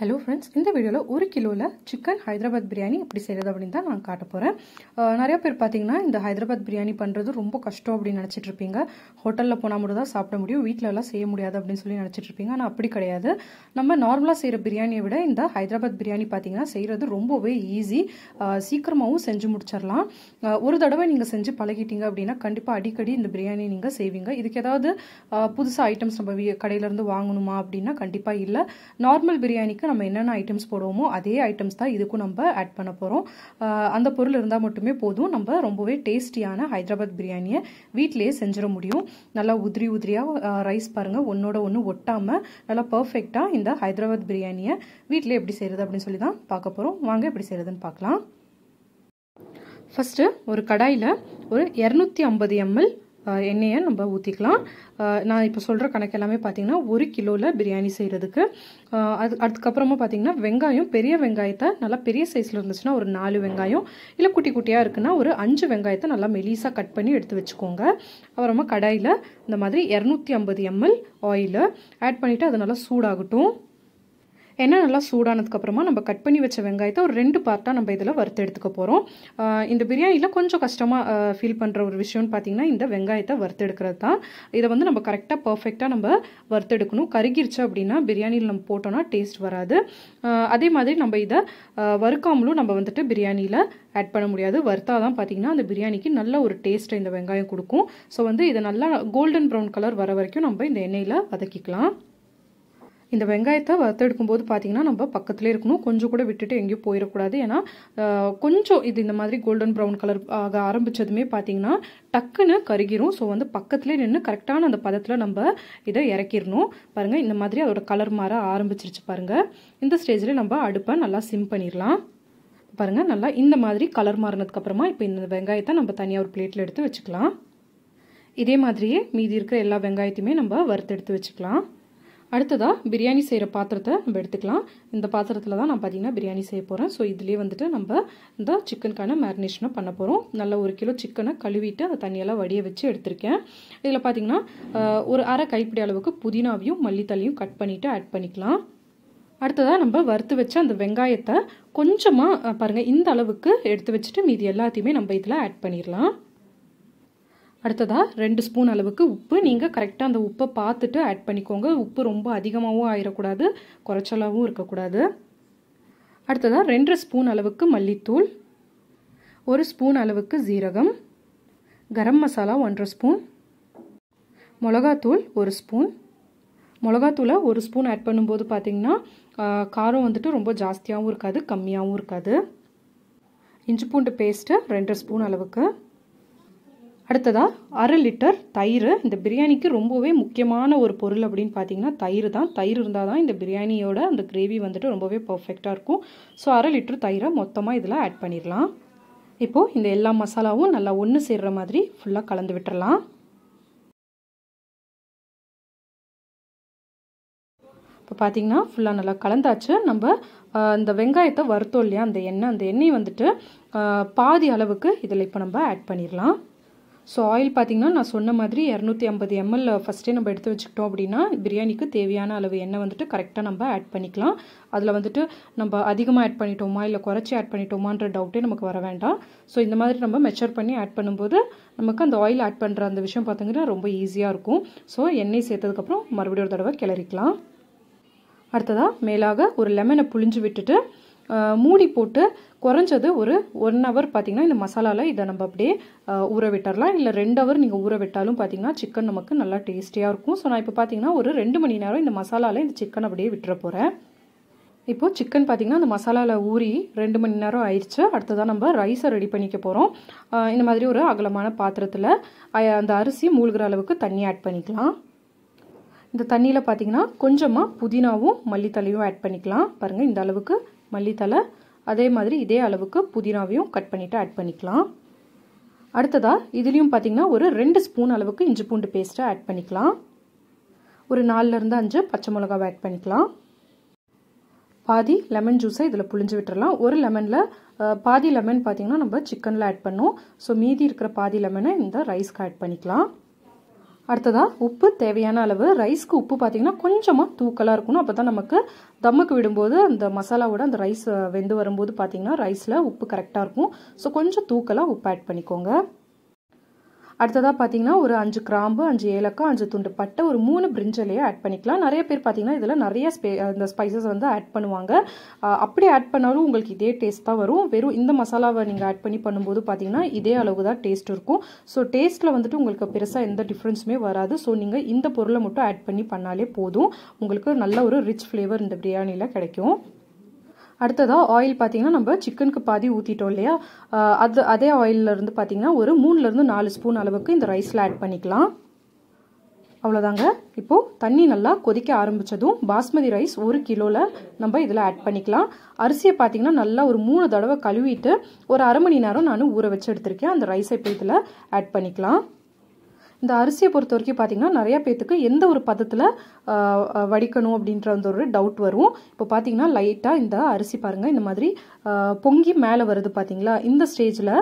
hello friends இந்த வீடியோவில் ஒரு கிலோவில் சிக்கன் ஹைதராபாத் பிரியாணி எப்படி செய்கிறது அப்படின்னு தான் நான் காட்ட போகிறேன் நிறையா பேர் பார்த்தீங்கன்னா இந்த ஹைதராபாத் பிரியாணி பண்ணுறது ரொம்ப கஷ்டம் அப்படின்னு நினச்சிட்டு இருப்பீங்க ஹோட்டலில் போனால் மட்டும் தான் சாப்பிட முடியும் வீட்டிலலாம் செய்ய முடியாது அப்படின்னு சொல்லி நினச்சிட்டு இருப்பீங்க ஆனால் அப்படி கிடையாது நம்ம நார்மலாக செய்கிற பிரியாணியை விட இந்த ஹைதராபாத் பிரியாணி பார்த்தீங்கன்னா செய்கிறது ரொம்பவே ஈஸி சீக்கிரமாகவும் செஞ்சு முடிச்சிடலாம் ஒரு தடவை நீங்கள் செஞ்சு பழகிட்டீங்க அப்படின்னா கண்டிப்பாக அடிக்கடி இந்த பிரியாணி நீங்கள் செய்வீங்க இதுக்கு ஏதாவது புதுசாக ஐட்டம்ஸ் நம்ம கடையிலேருந்து வாங்கணுமா அப்படின்னா கண்டிப்பாக இல்லை நார்மல் பிரியாணிக்கு நம்ம என்னென்ன ஐட்டம்ஸ் போடுவோமோ அதே ஐட்டம்ஸ் தான் இதுக்கும் நம்ம ஆட் பண்ண போகிறோம் அந்த பொருள் இருந்தால் மட்டுமே போதும் நம்ம ரொம்பவே டேஸ்டியான ஹைதராபாத் பிரியாணியை வீட்டிலேயே செஞ்சிட முடியும் நல்லா உதிரி உதிரியாக ரைஸ் பாருங்கள் ஒன்றோட ஒன்று ஒட்டாமல் நல்லா பர்ஃபெக்டாக இந்த ஹைதராபாத் பிரியாணியை வீட்டிலே எப்படி செய்கிறது அப்படின்னு சொல்லி தான் பார்க்க போகிறோம் வாங்க எப்படி செய்கிறதுன்னு பார்க்கலாம் ஃபஸ்ட்டு ஒரு கடாயில் ஒரு இரநூத்தி ஐம்பது எம்எல் எண்ணெயை நம்ம ஊற்றிக்கலாம் நான் இப்போ சொல்கிற கணக்கு எல்லாமே பார்த்திங்கன்னா ஒரு கிலோவில் பிரியாணி செய்கிறதுக்கு அது அதுக்கப்புறமா பார்த்திங்கன்னா வெங்காயம் பெரிய வெங்காயத்தை நல்லா பெரிய சைஸில் இருந்துச்சுன்னா ஒரு நாலு வெங்காயம் இல்லை குட்டி குட்டியாக இருக்குன்னா ஒரு அஞ்சு வெங்காயத்தை நல்லா மெலிசாக கட் பண்ணி எடுத்து வச்சுக்கோங்க அப்புறமா கடாயில் இந்த மாதிரி இரநூத்தி ஐம்பது எம்எல் ஆயிலை ஆட் பண்ணிவிட்டு அது நல்லா சூடாகட்டும் எண்ணெய் நல்லா சூடானதுக்கப்புறமா நம்ம கட் பண்ணி வச்ச வெங்காயத்தை ஒரு ரெண்டு பார்ட்டாக நம்ம இதில் வறுத்து எடுத்துக்க போகிறோம் இந்த பிரியாணியில் கொஞ்சம் கஷ்டமாக ஃபீல் பண்ணுற ஒரு விஷயம்னு பார்த்தீங்கன்னா இந்த வெங்காயத்தை வறுத்து எடுக்கிறது தான் இதை வந்து நம்ம கரெக்டாக பர்ஃபெக்டாக நம்ம வறுத்து எடுக்கணும் கருகிருச்சு அப்படின்னா பிரியாணியில் நம்ம போட்டோம்னா டேஸ்ட் வராது அதே மாதிரி நம்ம இதை வறுக்காமலும் நம்ம வந்துட்டு பிரியாணியில் ஆட் பண்ண முடியாது வறுத்தா தான் பார்த்தீங்கன்னா அந்த பிரியாணிக்கு நல்ல ஒரு டேஸ்ட்டை இந்த வெங்காயம் கொடுக்கும் ஸோ வந்து இதை நல்லா கோல்டன் ப்ரௌன் கலர் வர வரைக்கும் நம்ம இந்த எண்ணெயில் வதக்கிக்கலாம் இந்த வெங்காயத்தை வறுத்தெடுக்கும் போது பார்த்திங்கன்னா நம்ம பக்கத்துலேயே இருக்கணும் கொஞ்சம் கூட விட்டுட்டு எங்கேயும் போயிடக்கூடாது ஏன்னா கொஞ்சம் இது இந்த மாதிரி கோல்டன் ப்ரௌன் கலர் ஆக ஆரம்பித்ததுமே பார்த்தீங்கன்னா டக்குன்னு கருகிரும் ஸோ வந்து பக்கத்துலேயே நின்று கரெக்டான அந்த பதத்தில் நம்ம இதை இறக்கிடணும் பாருங்கள் இந்த மாதிரி அதோட கலர் மாற ஆரம்பிச்சிருச்சு பாருங்கள் இந்த ஸ்டேஜில் நம்ம அடுப்பை நல்லா சிம் பண்ணிடலாம் பாருங்கள் நல்லா இந்த மாதிரி கலர் மாறினதுக்கப்புறமா இப்போ இந்த வெங்காயத்தை நம்ம தனியாக ஒரு பிளேட்டில் எடுத்து வச்சுக்கலாம் இதே மாதிரியே மீதி இருக்கிற எல்லா வெங்காயத்தையுமே நம்ம வறுத்தெடுத்து வச்சுக்கலாம் அடுத்ததாக பிரியாணி செய்கிற பாத்திரத்தை நம்ம எடுத்துக்கலாம் இந்த பாத்திரத்தில் தான் நான் பார்த்தீங்கன்னா பிரியாணி செய்ய போகிறேன் ஸோ இதுலேயே வந்துட்டு நம்ம இந்த சிக்கனுக்கான மேரினேஷனை பண்ண போகிறோம் நல்ல ஒரு கிலோ சிக்கனை கழுவிட்டு அதை தண்ணியெல்லாம் வடிய வச்சு எடுத்திருக்கேன் இதில் பார்த்திங்கன்னா ஒரு அரை கைப்பிடி அளவுக்கு புதினாவையும் மல்லித்தலையும் கட் பண்ணிவிட்டு ஆட் பண்ணிக்கலாம் அடுத்ததாக நம்ம வறுத்து வச்ச அந்த வெங்காயத்தை கொஞ்சமாக பாருங்கள் இந்த அளவுக்கு எடுத்து வச்சுட்டு மீதி எல்லாத்தையுமே நம்ம இதில் ஆட் பண்ணிடலாம் அடுத்ததாக ரெண்டு ஸ்பூன் அளவுக்கு உப்பு நீங்கள் கரெக்டாக அந்த உப்பை பார்த்துட்டு ஆட் பண்ணிக்கோங்க உப்பு ரொம்ப அதிகமாகவும் ஆயிடக்கூடாது குறைச்சலாகவும் இருக்கக்கூடாது அடுத்ததாக ரெண்டு ஸ்பூன் அளவுக்கு மல்லித்தூள் ஒரு ஸ்பூன் அளவுக்கு ஜீரகம் கரம் மசாலா ஒன்றரை ஸ்பூன் மிளகாத்தூள் ஒரு ஸ்பூன் மிளகாத்தூளை ஒரு ஸ்பூன் ஆட் பண்ணும்போது பார்த்திங்கன்னா காரம் வந்துட்டு ரொம்ப ஜாஸ்தியாகவும் இருக்காது கம்மியாகவும் இருக்காது இஞ்சி பூண்டு பேஸ்ட்டு ரெண்டு ஸ்பூன் அளவுக்கு அடுத்ததாக அரை லிட்டர் தயிர் இந்த பிரியாணிக்கு ரொம்பவே முக்கியமான ஒரு பொருள் அப்படின்னு பார்த்தீங்கன்னா தயிர் தான் தயிர் இருந்தால் தான் இந்த பிரியாணியோட அந்த கிரேவி வந்துட்டு ரொம்பவே பர்ஃபெக்டாக இருக்கும் ஸோ அரை லிட்டர் தயிரை மொத்தமாக இதில் ஆட் பண்ணிடலாம் இப்போது இந்த எல்லா மசாலாவும் நல்லா ஒன்று சேர்கிற மாதிரி ஃபுல்லாக கலந்து விட்டுடலாம் இப்போ பார்த்திங்கன்னா ஃபுல்லாக நல்லா கலந்தாச்சு நம்ம இந்த வெங்காயத்தை வருத்தோம் இல்லையா அந்த எண்ணெய் அந்த எண்ணெய் வந்துட்டு பாதி அளவுக்கு இதில் இப்போ நம்ம ஆட் பண்ணிடலாம் ஸோ ஆயில் பார்த்திங்கன்னா நான் சொன்ன மாதிரி இரநூத்தி ஐம்பது எம்எல் ஃபஸ்ட்டே நம்ம எடுத்து வச்சுக்கிட்டோம் அப்படின்னா பிரியாணிக்கு தேவையான அளவு எண்ணெய் வந்துட்டு கரெக்டாக நம்ம ஆட் பண்ணிக்கலாம் அதில் வந்துட்டு நம்ம அதிகமாக ஆட் பண்ணிட்டோமா இல்லை குறைச்சி ஆட் பண்ணிட்டோமான்ற டவுட்டே நமக்கு வர வேண்டாம் ஸோ இந்த மாதிரி நம்ம மெச்சர் பண்ணி ஆட் பண்ணும்போது நமக்கு அந்த ஆயில் ஆட் பண்ணுற அந்த விஷயம் பார்த்திங்கன்னா ரொம்ப ஈஸியாக இருக்கும் ஸோ எண்ணெய் சேர்த்ததுக்கப்புறம் மறுபடியும் ஒரு தடவை கிளறிக்கலாம் அடுத்ததாக மேலாக ஒரு லெமனை புழிஞ்சு விட்டுட்டு மூடி போட்டு குறைஞ்சது ஒரு ஒன் ஹவர் பார்த்திங்கன்னா இந்த மசாலாவில் இதை நம்ம அப்படியே ஊற விட்டுறலாம் இல்லை ரெண்டு ஹவர் நீங்கள் ஊற விட்டாலும் பார்த்திங்கன்னா சிக்கன் நமக்கு நல்லா டேஸ்டியாக இருக்கும் ஸோ நான் இப்போ பார்த்திங்கன்னா ஒரு ரெண்டு மணி நேரம் இந்த மசாலாவில் இந்த சிக்கன் அப்படியே விட்டுற போகிறேன் இப்போது சிக்கன் பார்த்திங்கன்னா அந்த மசாலாவில் ஊறி ரெண்டு மணி நேரம் ஆயிடுச்சு அடுத்ததான் நம்ம ரைஸை ரெடி பண்ணிக்க போகிறோம் இந்த மாதிரி ஒரு அகலமான பாத்திரத்தில் அந்த அரிசி மூழ்கிற அளவுக்கு தண்ணி ஆட் பண்ணிக்கலாம் இந்த தண்ணியில் பார்த்திங்கன்னா கொஞ்சமாக புதினாவும் மல்லித்தலையும் ஆட் பண்ணிக்கலாம் பாருங்கள் இந்த அளவுக்கு மல்லித்தலை அதே மாதிரி இதே அளவுக்கு புதினாவையும் கட் பண்ணிவிட்டு ஆட் பண்ணிக்கலாம் அடுத்ததாக இதுலேயும் பார்த்திங்கன்னா ஒரு ரெண்டு ஸ்பூன் அளவுக்கு இஞ்சி பூண்டு பேஸ்ட்டை ஆட் பண்ணிக்கலாம் ஒரு நாலுலேருந்து அஞ்சு பச்சை மிளகாவை ஆட் பண்ணிக்கலாம் பாதி லெமன் ஜூஸை இதில் புழிஞ்சு விட்டுறலாம் ஒரு லெமனில் பாதி லெமன் பார்த்திங்கன்னா நம்ம சிக்கனில் ஆட் பண்ணோம் ஸோ மீதி இருக்கிற பாதி லெமனை இந்த ரைஸ்க்கு ஆட் பண்ணிக்கலாம் அடுத்ததாக உப்பு தேவையான அளவு ரைஸ்க்கு உப்பு பார்த்தீங்கன்னா கொஞ்சமாக தூக்கலாக இருக்கணும் அப்போ தான் நமக்கு தம்முக்கு விடும்போது அந்த மசாலாவோட அந்த ரைஸ் வெந்து வரும்போது பார்த்தீங்கன்னா ரைஸில் உப்பு கரெக்டாக இருக்கும் ஸோ கொஞ்சம் தூக்கலாக உப்பு ஆட் பண்ணிக்கோங்க அடுத்ததாக பார்த்தீங்கன்னா ஒரு அஞ்சு கிராம்பு அஞ்சு ஏலக்காய் அஞ்சு துண்டு பட்டை ஒரு மூணு பிரிஞ்சலையே ஆட் பண்ணிக்கலாம் நிறைய பேர் பார்த்தீங்கன்னா இதில் நிறைய ஸ்பே இந்த ஸ்பைசஸ் வந்து ஆட் பண்ணுவாங்க அப்படி ஆட் பண்ணாலும் உங்களுக்கு இதே டேஸ்ட் தான் வரும் வெறும் இந்த மசாலாவை நீங்கள் ஆட் பண்ணி பண்ணும்போது பார்த்தீங்கன்னா இதே அளவு தான் டேஸ்ட் இருக்கும் ஸோ டேஸ்ட்டில் வந்துட்டு உங்களுக்கு பெருசாக எந்த டிஃப்ரென்ஸுமே வராது ஸோ நீங்கள் இந்த பொருளை மட்டும் ஆட் பண்ணி பண்ணாலே போதும் உங்களுக்கு நல்ல ஒரு ரிச் ஃப்ளேவர் இந்த பிரியாணியில் கிடைக்கும் அடுத்ததாக ஆயில் பார்த்தீங்கன்னா நம்ம சிக்கனுக்கு பாதி ஊற்றிட்டோம் இல்லையா அது அதே ஆயிலிருந்து பார்த்தீங்கன்னா ஒரு மூணுலேருந்து நாலு ஸ்பூன் அளவுக்கு இந்த ரைஸில் ஆட் பண்ணிக்கலாம் அவ்வளோதாங்க இப்போது தண்ணி நல்லா கொதிக்க ஆரம்பித்ததும் பாஸ்மதி ரைஸ் ஒரு கிலோவில் நம்ம இதில் ஆட் பண்ணிக்கலாம் அரிசியை பார்த்திங்கன்னா நல்லா ஒரு மூணு தடவை கழுவிட்டு ஒரு அரை மணி நேரம் நான் ஊற வச்சு எடுத்திருக்கேன் அந்த ரைஸை போய் இதில் ஆட் பண்ணிக்கலாம் இந்த அரிசியை பொறுத்த வரைக்கும் பார்த்தீங்கன்னா நிறையா பேத்துக்கு எந்த ஒரு பதத்தில் வடிக்கணும் அப்படின்ற அந்த ஒரு டவுட் வரும் இப்போ பார்த்தீங்கன்னா லைட்டாக இந்த அரிசி பாருங்கள் இந்த மாதிரி பொங்கி மேலே வருது பார்த்தீங்களா இந்த ஸ்டேஜில்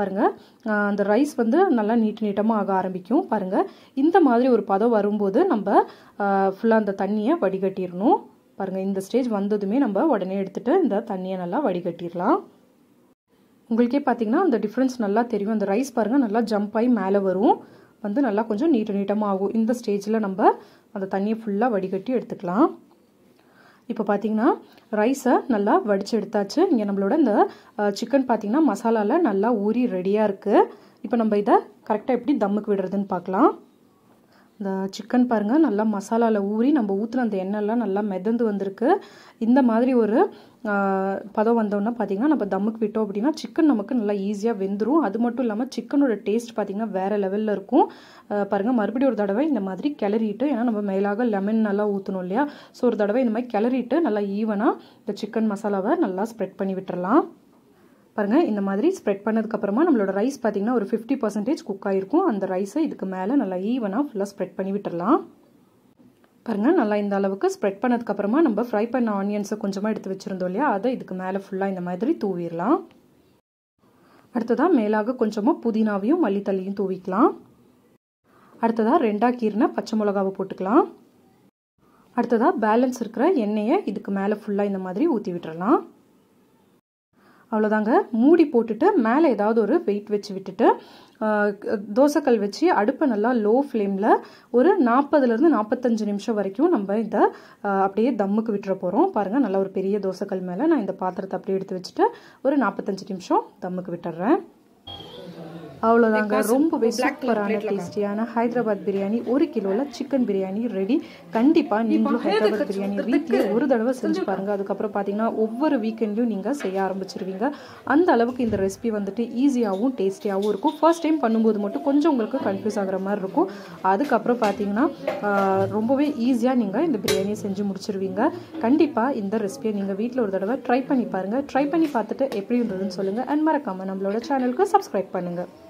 பாருங்கள் அந்த ரைஸ் வந்து நல்லா நீட்டு நீட்டமாக ஆக ஆரம்பிக்கும் பாருங்கள் இந்த மாதிரி ஒரு பதம் வரும்போது நம்ம ஃபுல்லாக அந்த தண்ணியை வடிகட்டிடணும் பாருங்கள் இந்த ஸ்டேஜ் வந்ததுமே நம்ம உடனே எடுத்துகிட்டு இந்த தண்ணியை நல்லா வடிகட்டிடலாம் உங்களுக்கே பார்த்தீங்கன்னா அந்த டிஃப்ரென்ஸ் நல்லா தெரியும் அந்த ரைஸ் பாருங்கள் நல்லா ஜம்ப் ஆகி மேலே வரும் வந்து நல்லா கொஞ்சம் நீட்ட நீட்டமாக ஆகும் இந்த ஸ்டேஜில் நம்ம அந்த தண்ணியை ஃபுல்லாக வடிகட்டி எடுத்துக்கலாம் இப்போ பார்த்தீங்கன்னா ரைஸை நல்லா வடித்து எடுத்தாச்சு இங்கே நம்மளோட இந்த சிக்கன் பார்த்திங்கன்னா மசாலாவில் நல்லா ஊறி ரெடியாக இருக்குது இப்போ நம்ம இதை கரெக்டாக எப்படி தம்முக்கு விடுறதுன்னு பார்க்கலாம் இந்த சிக்கன் பாருங்கள் நல்லா மசாலாவில் ஊறி நம்ம ஊற்றுன அந்த எண்ணெய்லாம் நல்லா மிதந்து வந்திருக்கு இந்த மாதிரி ஒரு பதம் வந்தோன்னா பார்த்திங்கன்னா நம்ம தம்முக்கு விட்டோம் அப்படின்னா சிக்கன் நமக்கு நல்லா ஈஸியாக வெந்துடும் அது மட்டும் இல்லாமல் சிக்கனோட டேஸ்ட் பார்த்திங்கன்னா வேறு லெவலில் இருக்கும் பாருங்கள் மறுபடியும் ஒரு தடவை இந்த மாதிரி கிளறிட்டு ஏன்னா நம்ம மேலாக லெமன் நல்லா ஊற்றணும் இல்லையா ஸோ ஒரு தடவை இந்த மாதிரி கிளறிட்டு நல்லா ஈவனாக இந்த சிக்கன் மசாலாவை நல்லா ஸ்ப்ரெட் பண்ணி விட்டுடலாம் பாருங்கள் இந்த மாதிரி ஸ்ப்ரெட் பண்ணதுக்கப்புறமா நம்மளோட ரைஸ் பார்த்திங்கன்னா ஒரு ஃபிஃப்டி பர்சன்டேஜ் குக் ஆகிருக்கும் அந்த ரைஸை இதுக்கு மேலே நல்லா ஈவனாக ஃபுல்லாக ஸ்ப்ரெட் பண்ணி விட்டுடலாம் பாருங்கள் நல்லா இந்த அளவுக்கு ஸ்ப்ரெட் பண்ணதுக்கப்புறமா நம்ம ஃப்ரை பண்ண ஆனியன்ஸை கொஞ்சமாக எடுத்து வச்சுருந்தோம் இல்லையா அதை இதுக்கு மேலே ஃபுல்லாக இந்த மாதிரி தூவிடலாம் அடுத்ததாக மேலாக கொஞ்சமாக புதினாவையும் மல்லித்தள்ளியும் தூவிக்கலாம் அடுத்ததாக ரெண்டாக கீரனை பச்சை மிளகாவை போட்டுக்கலாம் அடுத்ததாக பேலன்ஸ் இருக்கிற எண்ணெயை இதுக்கு மேலே ஃபுல்லாக இந்த மாதிரி ஊற்றி விட்டுறலாம் அவ்வளோதாங்க மூடி போட்டுட்டு மேலே ஏதாவது ஒரு வெயிட் வச்சு விட்டுட்டு தோசைக்கல் வச்சு அடுப்பை நல்லா லோ ஃப்ளேமில் ஒரு நாற்பதுலேருந்து நாற்பத்தஞ்சு நிமிஷம் வரைக்கும் நம்ம இந்த அப்படியே தம்முக்கு விட்டுற போகிறோம் பாருங்கள் நல்லா ஒரு பெரிய தோசைக்கல் மேலே நான் இந்த பாத்திரத்தை அப்படியே எடுத்து வச்சுட்டு ஒரு நாற்பத்தஞ்சு நிமிஷம் தம்முக்கு விட்டுறேன் அவ்வளோதாங்க ரொம்பவே சூப்பரான டேஸ்டியான ஹைதராபாத் பிரியாணி ஒரு கிலோவில் சிக்கன் பிரியாணி ரெடி கண்டிப்பாக நீங்களும் ஹைதராபாத் பிரியாணி வீட்டில் ஒரு தடவை செஞ்சு பாருங்கள் அதுக்கப்புறம் பார்த்தீங்கன்னா ஒவ்வொரு வீக்கெண்ட்லையும் நீங்கள் செய்ய ஆரம்பிச்சிருவீங்க அந்த அளவுக்கு இந்த ரெசிபி வந்துட்டு ஈஸியாகவும் டேஸ்டியாகவும் இருக்கும் ஃபர்ஸ்ட் டைம் பண்ணும்போது மட்டும் கொஞ்சம் உங்களுக்கு கன்ஃபியூஸ் ஆகிற மாதிரி இருக்கும் அதுக்கப்புறம் பார்த்தீங்கன்னா ரொம்பவே ஈஸியாக நீங்கள் இந்த பிரியாணியை செஞ்சு முடிச்சிருவீங்க கண்டிப்பாக இந்த ரெசிபியை நீங்கள் வீட்டில் ஒரு தடவை ட்ரை பண்ணி பாருங்கள் ட்ரை பண்ணி பார்த்துட்டு எப்படி இருந்ததுன்னு சொல்லுங்கள் அண்ட் மறக்காமல் நம்மளோட சேனலுக்கு சப்ஸ்கிரைப் பண்ணுங்கள்